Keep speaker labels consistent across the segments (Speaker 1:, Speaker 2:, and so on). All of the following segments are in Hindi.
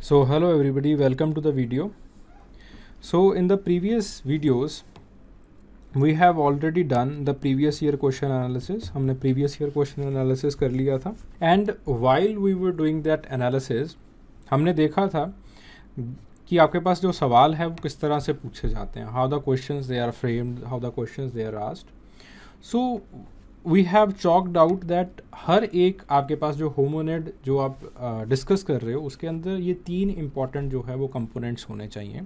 Speaker 1: so hello everybody welcome to the video so in the previous videos we have already done the previous year question analysis humne previous year question analysis kar liya tha and while we were doing that analysis humne dekha tha ki aapke paas jo sawal hai wo kis tarah se puche jate hain how the questions they are framed how the questions they are asked so we have chalked out that हर एक आपके पास जो होमोनेड जो आप डिस्कस uh, कर रहे हो उसके अंदर ये तीन इंपॉर्टेंट जो है वो कंपोनेंट्स होने चाहिए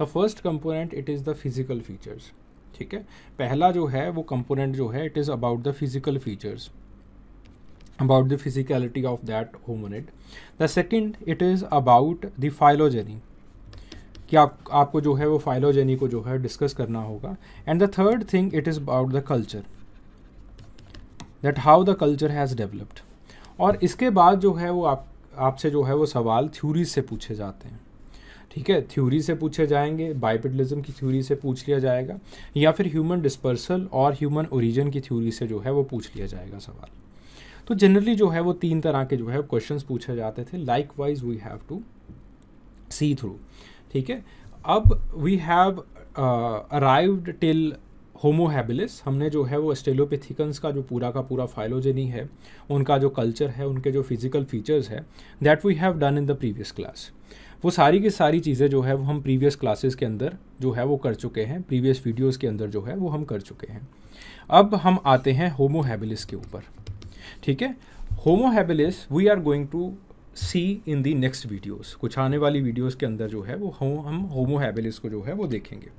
Speaker 1: the first component it is the physical features ठीक है पहला जो है वो कंपोनेंट जो है it is about the physical features about the physicality of that hominid the second it is about the phylogeny कि आप आपको जो है वो फाइलोजेनी को जो है डिस्कस करना होगा and the third thing it is about the culture that how the culture has developed और इसके बाद जो है वो आप आपसे जो है वो सवाल थ्योरी से पूछे जाते हैं ठीक है थ्योरी से पूछे जाएंगे बाइपिटलिज्म की थ्योरी से पूछ लिया जाएगा या फिर ह्यूमन डिस्पर्सल और ह्यूमन ओरिजिन की थ्योरी से जो है वो पूछ लिया जाएगा सवाल तो जनरली जो है वो तीन तरह के जो है क्वेश्चंस पूछे जाते थे likewise we have to see through ठीक है अब we have arrived till Homo habilis हमने जो है वो स्टेलोपिथिकन्स का जो पूरा का पूरा फाइलोजेनी है उनका जो कल्चर है उनके जो फिजिकल फीचर्स है that we have done in the previous class वो सारी की सारी चीज़ें जो है वो हम प्रीवियस क्लासेस के अंदर जो है वो कर चुके हैं प्रीवियस वीडियोस के अंदर जो है वो हम कर चुके हैं अब हम आते हैं होमोहेबिलिस के ऊपर ठीक है Homo habilis we are going to see in the next videos कुछ आने वाली वीडियोस के अंदर जो है वो हम होमोहेबिलिस को जो है वो देखेंगे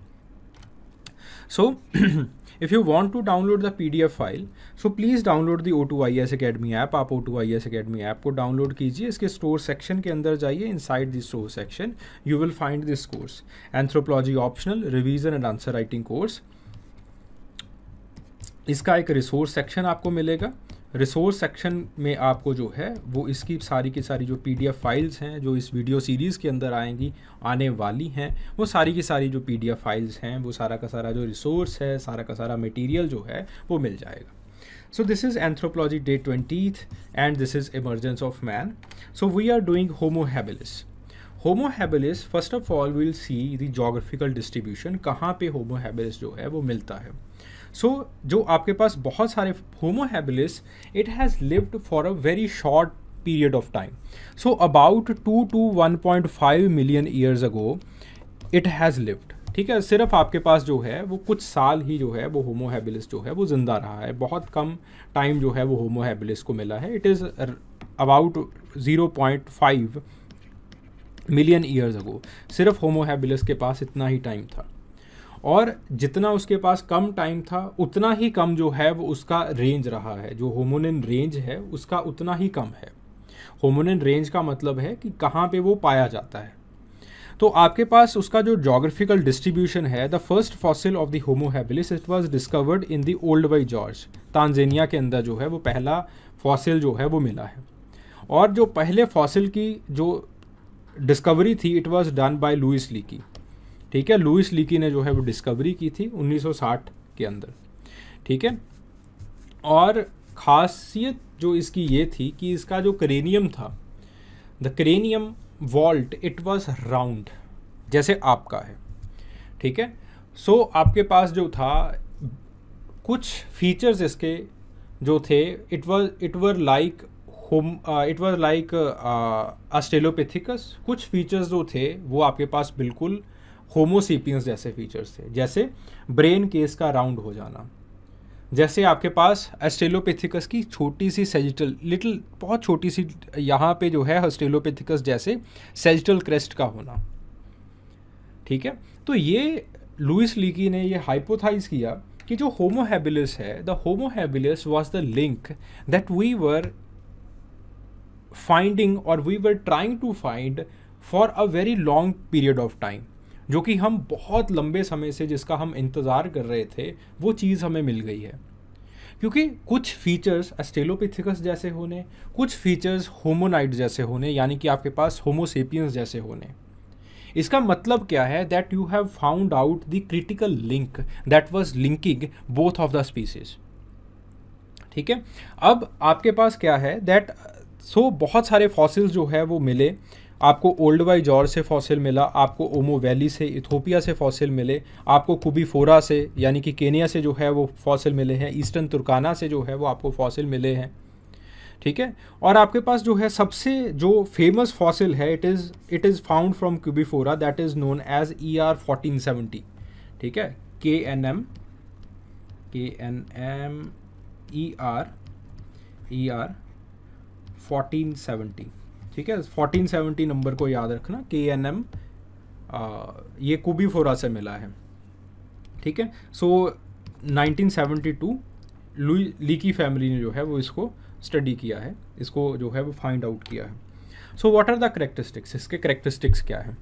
Speaker 1: So if you want to download the PDF file so please download the O two I S academy app आप O two I S academy app को डाउनलोड कीजिए इसके स्टोर सेक्शन के अंदर जाइए inside this store section you will find this course anthropology optional revision and answer writing course इसका एक रिसोर्स सेक्शन आपको मिलेगा रिसोर्स सेक्शन में आपको जो है वो इसकी सारी की सारी जो पीडीएफ फाइल्स हैं जो इस वीडियो सीरीज़ के अंदर आएंगी आने वाली हैं वो सारी की सारी जो पीडीएफ फाइल्स हैं वो सारा का सारा जो रिसोर्स है सारा का सारा मटेरियल जो है वो मिल जाएगा so this is anthropology day twenty and this is emergence of man so we are doing Homo habilis Homo habilis Homo first of all will see the geographical distribution कहाँ पे होमो जो है वो मिलता है सो so, जो आपके पास बहुत सारे Homo habilis it has lived for a very short period of time so about two to one point five million years ago it has lived ठीक है सिर्फ आपके पास जो है वो कुछ साल ही जो है वो होमोहेबिलिस जो है वो ज़िंदा रहा है बहुत कम टाइम जो है वो होमोहेबिलिस को मिला है it is about zero point five million years ago सिर्फ होमोहेबिलिस के पास इतना ही टाइम था और जितना उसके पास कम टाइम था उतना ही कम जो है वो उसका रेंज रहा है जो होमोनिन रेंज है उसका उतना ही कम है होमोनिन रेंज का मतलब है कि कहाँ पे वो पाया जाता है तो आपके पास उसका जो जोग्राफिकल डिस्ट्रीब्यूशन है the first fossil of the Homo habilis it was discovered in the Olduvai Gorge Tanzania के अंदर जो है वो पहला फॉसिल जो है वो मिला है और जो पहले फॉसिल की जो डिस्कवरी थी it was done by Louis Leakey ठीक है लुइस लीकी ने जो है वो डिस्कवरी की थी 1960 के अंदर ठीक है और खासियत जो इसकी ये थी कि इसका जो करेनियम था the cranium vault it was round जैसे आपका है ठीक है सो so, आपके पास जो था कुछ फीचर्स इसके जो थे it was it were like Homo it was like Australopithecus कुछ फीचर्स जो थे वो आपके पास बिल्कुल uh, होमोसीपियंस जैसे फीचर्स थे जैसे ब्रेन केस का राउंड हो जाना जैसे आपके पास एस्टेलोपेथिकस की छोटी सी सेजिटल लिटिल बहुत छोटी सी यहाँ पे जो है अस्टेलोपेथिकस जैसे सेजिटल क्रेस्ट का होना ठीक है तो ये लुइस लीकी ने ये हाइपोथाइज किया कि जो होमोहेबिलस है the Homo habilis was the link that we were finding और we were trying to find for a very long period of time जो कि हम बहुत लंबे समय से जिसका हम इंतज़ार कर रहे थे वो चीज़ हमें मिल गई है क्योंकि कुछ फीचर्स एस्टेलोपिथिकस जैसे होने कुछ फीचर्स होमोनाइट जैसे होने यानी कि आपके पास होमोसेपियंस जैसे होने इसका मतलब क्या है that you have found out the critical link that was linking both of the species ठीक है अब आपके पास क्या है दैट सो so, बहुत सारे फॉसिल्स जो है वो मिले आपको ओल्ड वाई जॉर से फॉसिल मिला आपको ओमो वैली से इथोपिया से फॉसिल मिले आपको कुबीफोरा से यानी कि केनिया से जो है वो फॉसिल मिले हैं ईस्टर्न तुर्काना से जो है वो आपको फॉसिल मिले हैं ठीक है और आपके पास जो है सबसे जो फेमस फॉसिल है it is it is found from Koobi Fora that is known as E R fourteen seventy ठीक है K N M K N M E R E R fourteen seventy ठीक है फोर्टीन सेवेंटी नंबर को याद रखना के एन एम ये फोरा से मिला है ठीक है so nineteen seventy two Louis Leakey family ने जो है वो इसको स्टडी किया है इसको जो है वो फाइंड आउट किया है so what are the characteristics इसके करेक्टरिस्टिक्स क्या है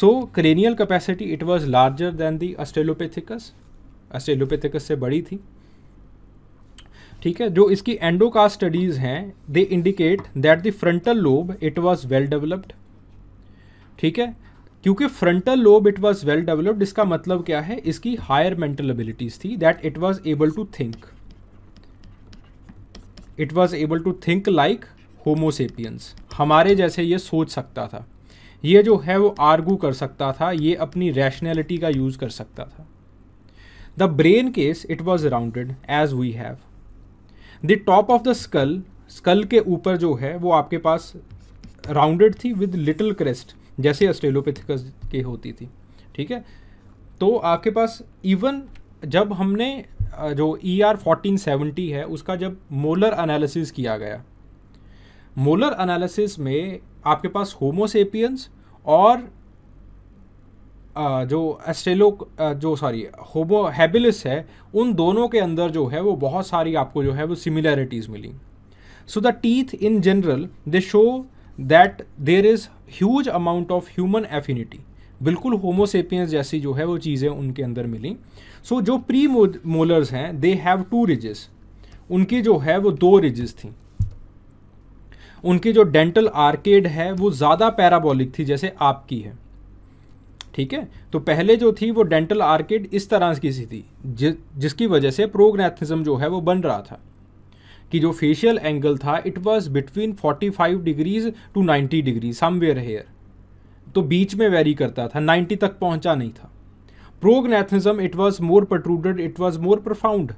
Speaker 1: so cranial capacity it was larger than the Australopithecus Australopithecus से बड़ी थी ठीक है जो इसकी एंडोका स्टडीज़ हैं they indicate that the frontal lobe it was well developed ठीक है क्योंकि frontal lobe it was well developed इसका मतलब क्या है इसकी हायर मेंटल एबिलिटीज थी that it was able to think it was able to think like Homo sapiens हमारे जैसे ये सोच सकता था ये जो है वो आर्गू कर सकता था ये अपनी रैशनैलिटी का यूज़ कर सकता था the brain case it was rounded as we have the top of the skull skull के ऊपर जो है वो आपके पास राउंडेड थी विद लिटिल क्रेस्ट जैसे अस्ट्रेलोपिथिकस की होती थी ठीक है तो आपके पास इवन जब हमने जो ई आर फोर्टीन सेवेंटी है उसका जब मोलर एनालिसिस किया गया मोलर एनालिसिस में आपके पास होमोसेपियंस और जो एस्टेलो जो सॉरी होबो हैबिलिस है उन दोनों के अंदर जो है वो बहुत सारी आपको जो है वो सिमिलैरिटीज़ मिली so the teeth in general they show that there is huge amount of human affinity बिल्कुल होमोसेपियंस जैसी जो है वो चीज़ें उनके अंदर मिली सो so, जो premolars they have have to ridges उनकी जो है वो दो रिजेस थी उनकी जो डेंटल आर्केड है वो ज़्यादा पैराबॉलिक थी जैसे आपकी है ठीक है तो पहले जो थी वो डेंटल आर्किड इस तरह की सी थी जि, जिसकी वजह से प्रोग्नेथिज्म जो है वो बन रहा था कि जो फेशियल एंगल था it was between 45 degrees to 90 degree somewhere here तो बीच में वेरी करता था 90 तक पहुंचा नहीं था prognathism it was more protruded it was more profound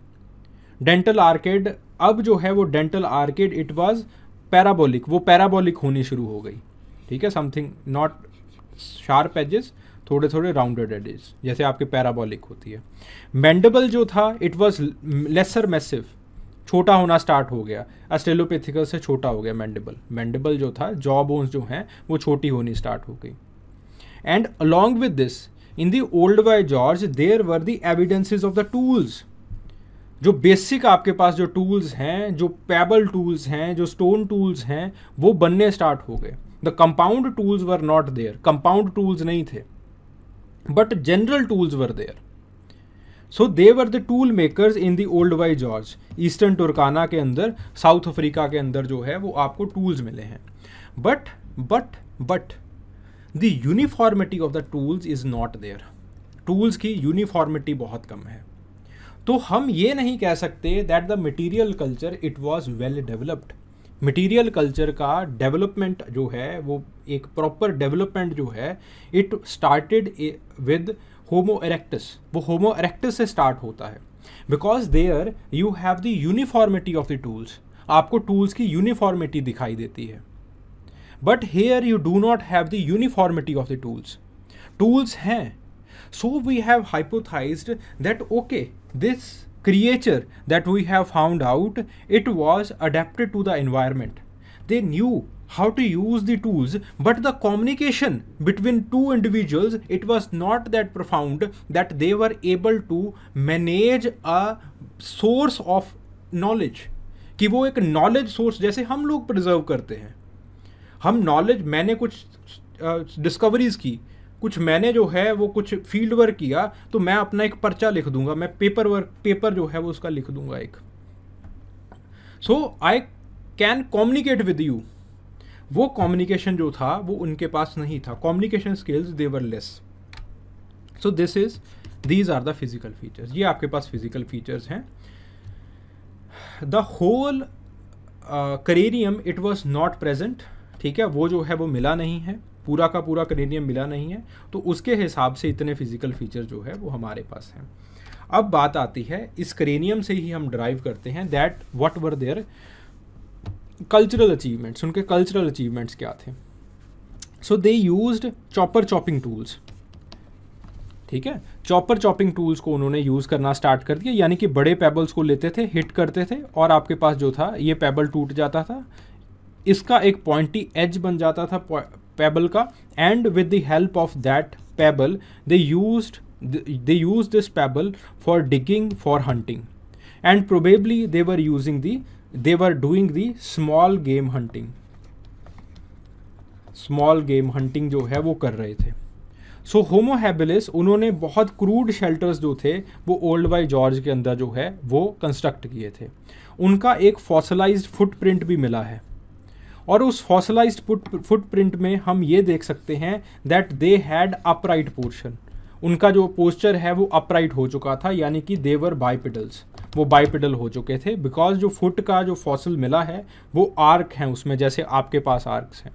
Speaker 1: dental arcade अब जो है वो dental arcade it was parabolic वो पैराबोलिक होनी शुरू हो गई ठीक है समथिंग नॉट शार्प एजेस थोड़े थोड़े राउंडेड एडिज जैसे आपके पैराबॉलिक होती है मैंडेबल जो था इट वॉज लेसर मैसिव छोटा होना स्टार्ट हो गया अस्टेलोपेथिकल से छोटा हो गया मैंडेबल मैंडेबल जो था जॉ बोन्स जो हैं वो छोटी होनी स्टार्ट हो गई and along with this in the Olduvai Gorge there were the evidences of the tools जो बेसिक आपके पास जो टूल्स हैं जो पैबल टूल्स हैं जो स्टोन टूल्स हैं वो बनने स्टार्ट हो गए the compound tools were not there compound tools नहीं थे but general tools were there so they were the tool makers in the Olduvai Gorge eastern Turkana के अंदर साउथ अफ्रीका के अंदर जो है वो आपको टूल्स मिले हैं but but but the uniformity of the tools is not there tools की यूनिफॉर्मिटी बहुत कम है तो हम ये नहीं कह सकते that the material culture it was well developed material culture का डेवलपमेंट जो है वो एक प्रॉपर डेवलपमेंट जो है it started with Homo erectus वो होमो एरेक्टस से स्टार्ट होता है because there you have the uniformity of the tools आपको टूल्स की यूनिफॉर्मिटी दिखाई देती है but here you do not have the uniformity of the tools tools हैं so we have hypothesized that okay this creature that we have found out, it was adapted to the environment. They knew how to use the tools but the communication between two individuals it was not that profound that they were able to manage a source of knowledge कि वो एक नॉलेज सोर्स जैसे हम लोग प्रिजर्व करते हैं हम नॉलेज मैंने कुछ डिस्कवरीज uh, की कुछ मैंने जो है वो कुछ फील्ड वर्क किया तो मैं अपना एक पर्चा लिख दूंगा मैं पेपर वर्क पेपर जो है वो उसका लिख दूंगा एक so I can communicate with you वो कम्युनिकेशन जो था वो उनके पास नहीं था communication skills they were less so this is these are the physical features ये आपके पास फिजिकल फीचर्स हैं the whole cranium it was not present ठीक है वो जो है वो मिला नहीं है पूरा का पूरा करेनियम मिला नहीं है तो उसके हिसाब से इतने फिजिकल फीचर जो है वो हमारे पास हैं अब बात आती है इस करेनियम से ही हम ड्राइव करते हैं that what were their cultural achievements उनके कल्चरल अचीवमेंट्स क्या थे so they use chopper chopping tools ठीक है चॉपर चॉपिंग टूल्स को उन्होंने यूज़ करना स्टार्ट कर दिया यानी कि बड़े पेबल्स को लेते थे हिट करते थे और आपके पास जो था ये पेबल टूट जाता था इसका एक पॉइंटी एज बन जाता था pebble का end with the help of that pebble they use they use this pebble for digging for hunting and probably they were using the they were doing the small game hunting small game hunting जो है वो कर रहे थे सो होमोहेबिलिस उन्होंने बहुत क्रूड शेल्टर्स जो थे वो ओल्ड बाई जॉर्ज के अंदर जो है वो कंस्ट्रक्ट किए थे उनका एक फॉसलाइज फुटप्रिंट भी मिला है और उस फॉसलाइज फुटप्रिंट में हम ये देख सकते हैं that they had upright portion उनका जो पोस्चर है वो अपराइट हो चुका था यानी कि देवर बाइपिडल्स वो बाइपिडल हो चुके थे बिकॉज जो फुट का जो फॉसल मिला है वो आर्क हैं उसमें जैसे आपके पास आर्क्स हैं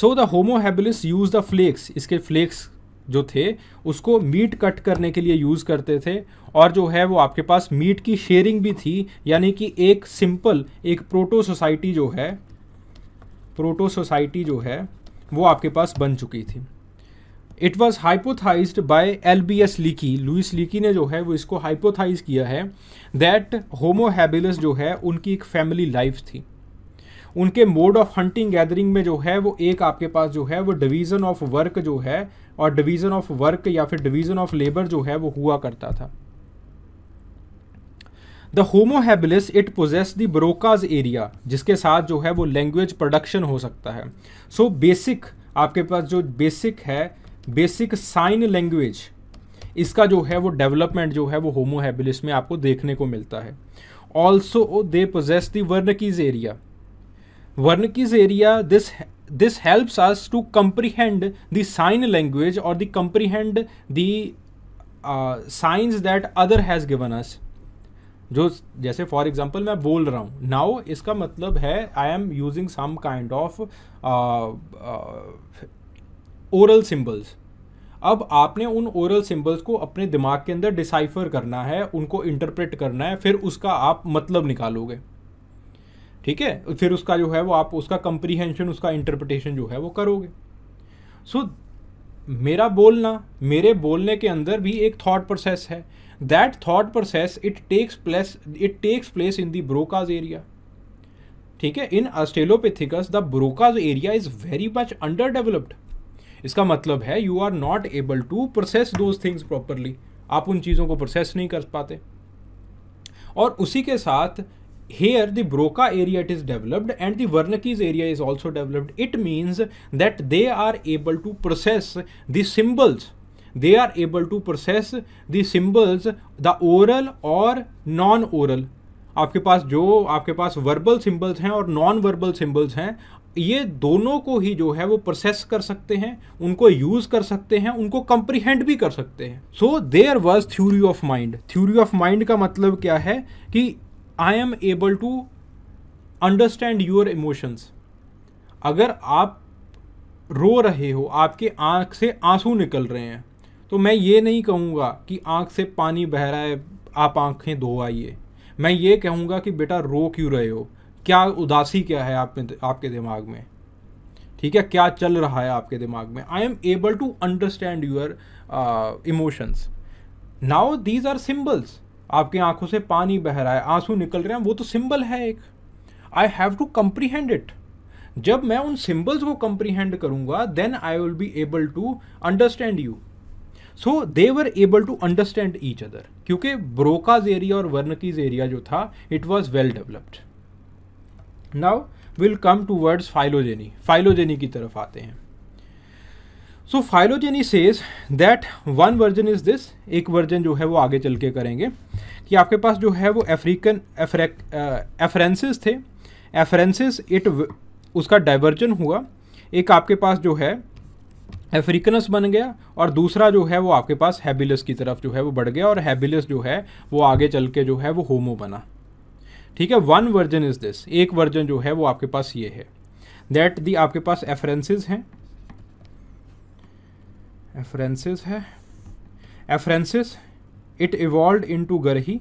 Speaker 1: so the Homo habilis use the flakes इसके फ्लेक्स जो थे उसको मीट कट करने के लिए यूज़ करते थे और जो है वो आपके पास मीट की शेयरिंग भी थी यानी कि एक सिंपल एक प्रोटो सोसाइटी जो है प्रोटो सोसाइटी जो है वो आपके पास बन चुकी थी it was hypothesize by L B S Leakey Louis Leakey ने जो है वो इसको हाइपोथाइज किया है दैट होमोहैबिलस जो है उनकी एक फैमिली लाइफ थी उनके मोड ऑफ हंटिंग गैदरिंग में जो है वो एक आपके पास जो है वो डिवीज़न ऑफ वर्क जो है और डिवीज़न ऑफ वर्क या फिर डिवीज़न ऑफ लेबर जो है वो हुआ करता था the Homo habilis it possess the Broca's area जिसके साथ जो है वो लैंग्वेज प्रोडक्शन हो सकता है सो so, बेसिक आपके पास जो बेसिक है बेसिक साइन लैंग्वेज इसका जो है वो डेवलपमेंट जो है वो होमोहेबलिस में आपको देखने को मिलता है also they possess Wernicke's area Wernicke's area this this helps us to comprehend the sign language or the comprehend the uh, signs that other has given us जो जैसे फॉर एग्जाम्पल मैं बोल रहा हूँ नाउ इसका मतलब है I am using some kind of oral symbols अब आपने उन ओरल सिम्बल्स को अपने दिमाग के अंदर डिसाइफर करना है उनको इंटरप्रेट करना है फिर उसका आप मतलब निकालोगे ठीक है फिर उसका जो है वो आप उसका कंप्रीहेंशन उसका इंटरप्रिटेशन जो है वो करोगे सो so, मेरा बोलना मेरे बोलने के अंदर भी एक थॉट प्रोसेस है that thought process it takes place it takes place in the Broca's area ठीक है in Australopithecus the Broca's area is very much underdeveloped इसका मतलब है you are not able to process those things properly आप उन चीज़ों को प्रोसेस नहीं कर पाते और उसी के साथ here the Broca area it is developed and the Wernicke's area is also developed. It means that they are able to process the symbols. They are able to process the symbols, the oral or non-oral. आपके पास जो आपके पास वर्बल सिंबल्स हैं और नॉन वर्बल सिंबल्स हैं ये दोनों को ही जो है वो प्रोसेस कर सकते हैं उनको यूज कर सकते हैं उनको कंप्रीहेंड भी कर सकते हैं so there was theory of mind theory of mind का मतलब क्या है कि I am able to understand your emotions अगर आप रो रहे हो आपके आँख से आंसू निकल रहे हैं तो मैं ये नहीं कहूँगा कि आँख से पानी बह रहा है आप आँखें धो आइए मैं ये कहूँगा कि बेटा रो क्यों रहे हो क्या उदासी क्या है आप आपके दिमाग में ठीक है क्या चल रहा है आपके दिमाग में I am able to understand your emotions now these are symbols आपकी आंखों से पानी बह रहा है आंसू निकल रहे हैं वो तो सिंबल है एक I have to comprehend it जब मैं उन सिंबल्स को कंप्रीहेंड करूंगा then I will be able to understand you so they were able to understand each other क्योंकि ब्रोकाज एरिया और वर्नकीज एरिया जो था it was well developed now will come towards phylogeny phylogeny की तरफ आते हैं so phylogeny says that one version is this एक वर्जन जो है वो आगे चल के करेंगे कि आपके पास जो है वो अफ्रीकन एफरेंसिस थे एफरेंसिस इट उसका डाइवर्जन हुआ एक आपके पास जो है एफ्रीकनस बन गया और दूसरा जो है वो आपके पास हैबिलस की तरफ जो है वो बढ़ गया और हैबिलस जो है वो आगे चल के जो है वो होमो बना ठीक है वन वर्जन इज़ दिस एक वर्जन जो है वो आपके पास ये है दैट दी आपके पास एफरेंसिस हैं एफरेंसिस है afarensis it evolve into garhi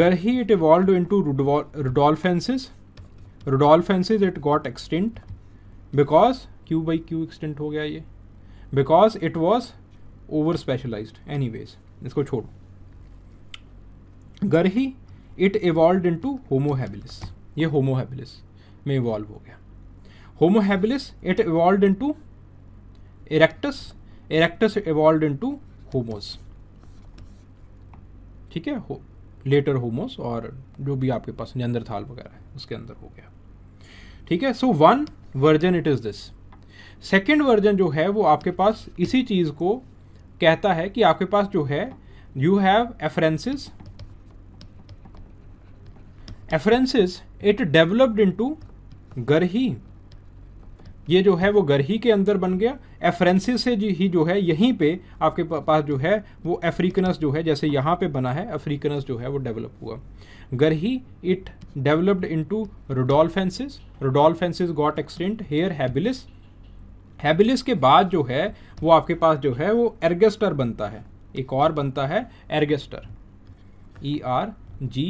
Speaker 1: garhi it evolve into rudolfensis rudolfensis it got extinct because cue by cue extinct हो गया ये because it was over specialize any ways इसको छोड़ो garhi it evolve into homo habilis ये होमोहेबिलिस में इवॉल्व हो गया homo habilis it evolve into erectus erectus into homos ठीक है लेटर होमोस और जो भी आपके पास नियंद्रथाल वगैरह है उसके अंदर हो गया ठीक है so one version it is this second version जो है वो आपके पास इसी चीज़ को कहता है कि आपके पास जो है you have afarensis afarensis it developed into garhi ये जो है वो घर ही के अंदर बन गया एफ्रेंसिस से ही जो है यहीं पे आपके पास जो है वो अफ्रीकनस जो है जैसे यहाँ पे बना है अफ्रीकनस जो है वो डेवलप हुआ घर ही it developed into rudolfensis rudolfensis got extinct here habilis habilis के बाद जो है वो आपके पास जो है वो एर्गेस्टर बनता है एक और बनता है ergaster E R G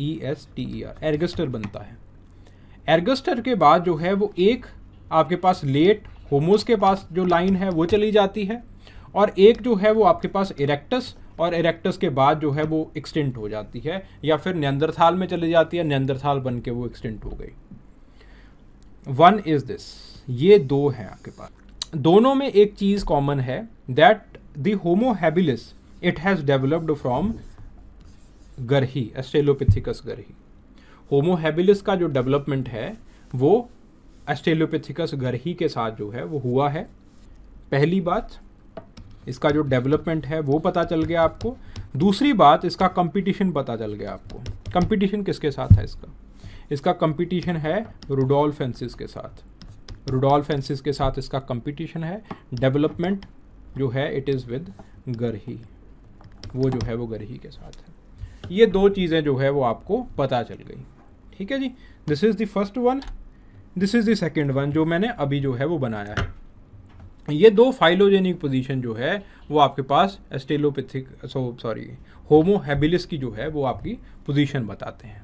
Speaker 1: E S T E R ergaster बनता है एर्गेस्टर के बाद जो है वो एक आपके पास लेट होमोस के पास जो लाइन है वो चली जाती है और एक जो है वो आपके पास इरेक्टस और इरेक्टस के बाद जो है वो एक्सटेंट हो जाती है या फिर नैंदरथाल में चली जाती है नैंदरथाल बन के वो एक्सटेंट हो गई वन इज़ दिस ये दो हैं आपके पास दोनों में एक चीज़ कॉमन है that the homo habilis it has developed from garhi australopithecus garhi homo habilis का जो डेवलपमेंट है वो एस्टेलोपिथिकस गरही के साथ जो है वो हुआ है पहली बात इसका जो डेवलपमेंट है वो पता चल गया आपको दूसरी बात इसका कंपटीशन पता चल गया आपको कंपटीशन किसके साथ है इसका इसका कंपटीशन है रुडोल्फ एंसिस के साथ रुडोल्फ एंसिस के साथ इसका कंपटीशन है डेवलपमेंट जो है इट इज़ विद गरही वो जो है वो गरही के साथ है ये दो चीज़ें जो है वो आपको पता चल गई ठीक है जी this is the first one this is the second one जो मैंने अभी जो है वो बनाया है ये दो फाइलोजेनिक पोजीशन जो है वो आपके पास एस्टेलोपैथिक सो सॉरी होमोहेबिलिस की जो है वो आपकी पोजीशन बताते हैं